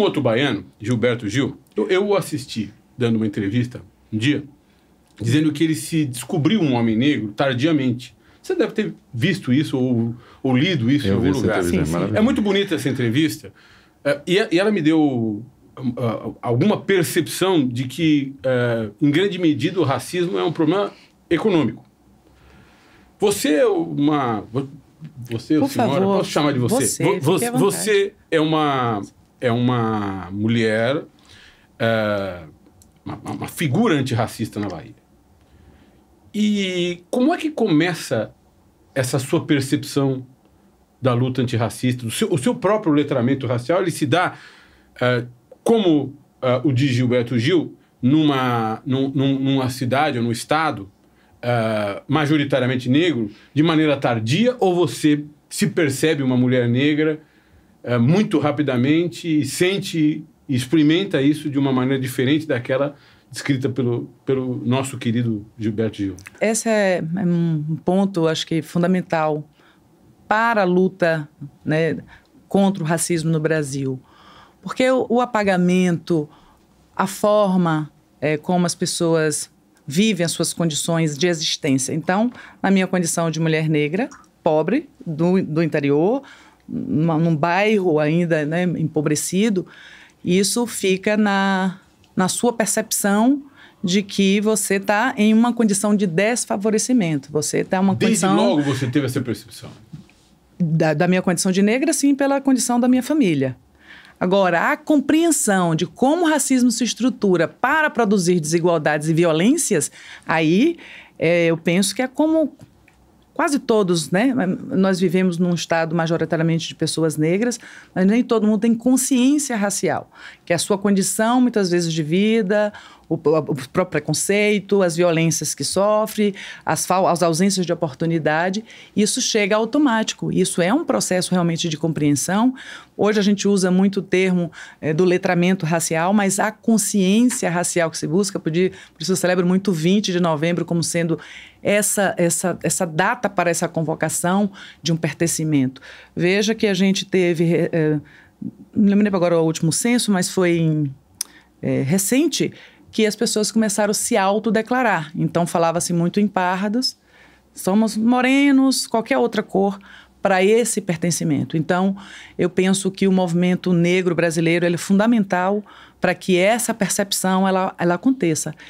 Um outro baiano, Gilberto Gil, eu, o assisti dando uma entrevista um dia, dizendo que ele se descobriu um homem negro tardiamente. Você deve ter visto isso ou, ou lido isso eu em algum lugar. É sim, sim. É muito bonita essa entrevista. É, e, e ela me deu ah, alguma percepção de que, eh, em grande medida, o racismo é um problema econômico. Você é uma. Você, Por senhora, favor, posso chamar de você? Você, você, você é uma é uma mulher, é, uma, uma figura antirracista na Bahia. E como é que começa essa sua percepção da luta antirracista? O seu, o seu próprio letramento racial, ele se dá é, como é, o de Gilberto Gil, numa, num, numa cidade ou num estado é, majoritariamente negro, de maneira tardia, ou você se percebe uma mulher negra é, muito rapidamente e sente e experimenta isso de uma maneira diferente daquela descrita pelo, pelo nosso querido Gilberto Gil. Esse é, é um ponto, acho que, fundamental para a luta né, contra o racismo no Brasil. Porque o, o apagamento, a forma é, como as pessoas vivem as suas condições de existência. Então, na minha condição de mulher negra, pobre, do, do interior, numa, num bairro ainda né, empobrecido, isso fica na, na sua percepção de que você está em uma condição de desfavorecimento. Você está uma Desde condição. Desde logo você teve essa percepção? Da, da minha condição de negra, sim, pela condição da minha família. Agora, a compreensão de como o racismo se estrutura para produzir desigualdades e violências, aí é, eu penso que é como quase todos, né? Nós vivemos num estado majoritariamente de pessoas negras, mas nem todo mundo tem consciência racial, que é a sua condição, muitas vezes, de vida o, o próprio preconceito, as violências que sofre, as, as ausências de oportunidade, isso chega automático. Isso é um processo realmente de compreensão. Hoje a gente usa muito o termo é, do letramento racial, mas a consciência racial que se busca, por, isso eu celebro muito 20 de novembro como sendo essa, essa, essa data para essa convocação de um pertencimento. Veja que a gente teve, é, não lembro agora o último censo, mas foi em, é, recente, que as pessoas começaram a se autodeclarar. Então falava-se muito em pardos, somos morenos, qualquer outra cor para esse pertencimento. Então, eu penso que o movimento negro brasileiro é fundamental para que essa percepção ela, ela aconteça.